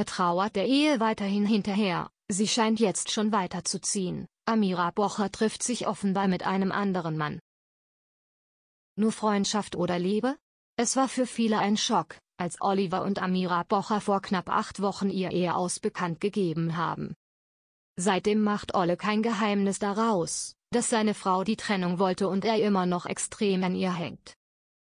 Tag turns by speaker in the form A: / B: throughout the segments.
A: Er trauert der Ehe weiterhin hinterher, sie scheint jetzt schon weiterzuziehen. Amira Bocher trifft sich offenbar mit einem anderen Mann. Nur Freundschaft oder Liebe? Es war für viele ein Schock, als Oliver und Amira Bocher vor knapp acht Wochen ihr Ehe aus bekannt gegeben haben. Seitdem macht Olle kein Geheimnis daraus, dass seine Frau die Trennung wollte und er immer noch extrem an ihr hängt.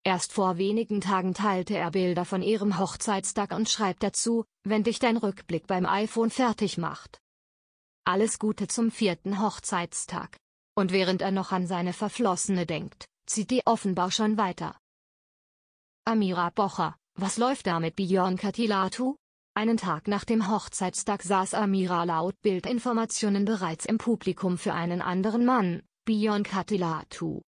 A: Erst vor wenigen Tagen teilte er Bilder von ihrem Hochzeitstag und schreibt dazu, wenn dich dein Rückblick beim iPhone fertig macht. Alles Gute zum vierten Hochzeitstag. Und während er noch an seine Verflossene denkt, zieht die offenbar schon weiter. Amira Bocher, was läuft da mit Björn Katilatu? Einen Tag nach dem Hochzeitstag saß Amira laut Bildinformationen bereits im Publikum für einen anderen Mann, Björn Katilatu.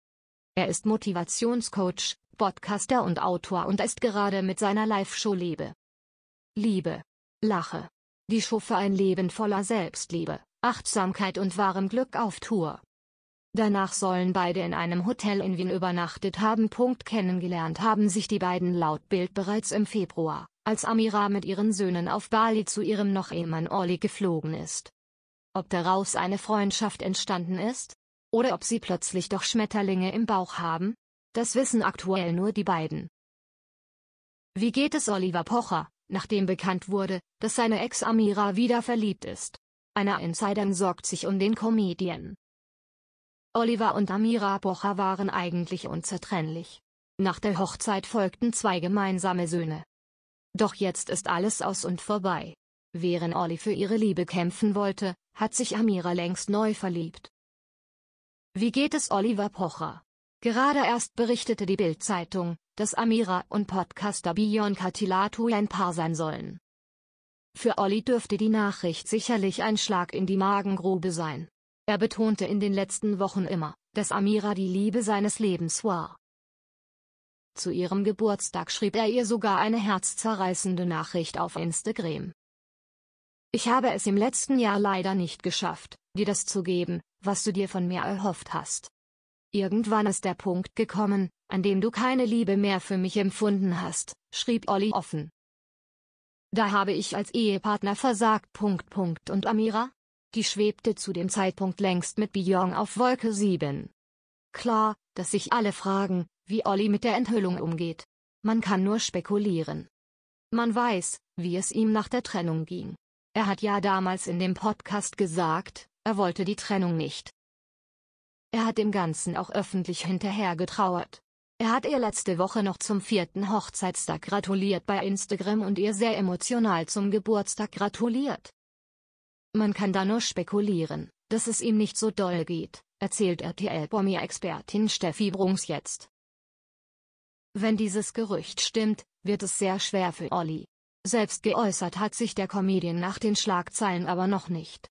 A: Er ist Motivationscoach, Podcaster und Autor und ist gerade mit seiner Live-Show Liebe. Liebe. Lache. Die Show für ein Leben voller Selbstliebe, Achtsamkeit und wahrem Glück auf Tour. Danach sollen beide in einem Hotel in Wien übernachtet haben. Punkt kennengelernt haben sich die beiden laut Bild bereits im Februar, als Amira mit ihren Söhnen auf Bali zu ihrem noch Ehemann Olli geflogen ist. Ob daraus eine Freundschaft entstanden ist? Oder ob sie plötzlich doch Schmetterlinge im Bauch haben? Das wissen aktuell nur die beiden. Wie geht es Oliver Pocher, nachdem bekannt wurde, dass seine Ex Amira wieder verliebt ist? Einer Insider sorgt sich um den Comedian. Oliver und Amira Pocher waren eigentlich unzertrennlich. Nach der Hochzeit folgten zwei gemeinsame Söhne. Doch jetzt ist alles aus und vorbei. Während Olli für ihre Liebe kämpfen wollte, hat sich Amira längst neu verliebt. Wie geht es Oliver Pocher? Gerade erst berichtete die Bild-Zeitung, dass Amira und Podcaster Bion Katilatu ein Paar sein sollen. Für Olli dürfte die Nachricht sicherlich ein Schlag in die Magengrube sein. Er betonte in den letzten Wochen immer, dass Amira die Liebe seines Lebens war. Zu ihrem Geburtstag schrieb er ihr sogar eine herzzerreißende Nachricht auf Instagram. Ich habe es im letzten Jahr leider nicht geschafft, dir das zu geben, was du dir von mir erhofft hast. Irgendwann ist der Punkt gekommen, an dem du keine Liebe mehr für mich empfunden hast, schrieb Olli offen. Da habe ich als Ehepartner versagt. Punkt, Punkt. Und Amira? Die schwebte zu dem Zeitpunkt längst mit Beyond auf Wolke 7. Klar, dass sich alle fragen, wie Olli mit der Enthüllung umgeht. Man kann nur spekulieren. Man weiß, wie es ihm nach der Trennung ging. Er hat ja damals in dem Podcast gesagt, er wollte die Trennung nicht. Er hat dem Ganzen auch öffentlich hinterher getrauert. Er hat ihr letzte Woche noch zum vierten Hochzeitstag gratuliert bei Instagram und ihr sehr emotional zum Geburtstag gratuliert. Man kann da nur spekulieren, dass es ihm nicht so doll geht, erzählt RTL-Bommier-Expertin Steffi Brungs jetzt. Wenn dieses Gerücht stimmt, wird es sehr schwer für Olli. Selbst geäußert hat sich der Comedian nach den Schlagzeilen aber noch nicht.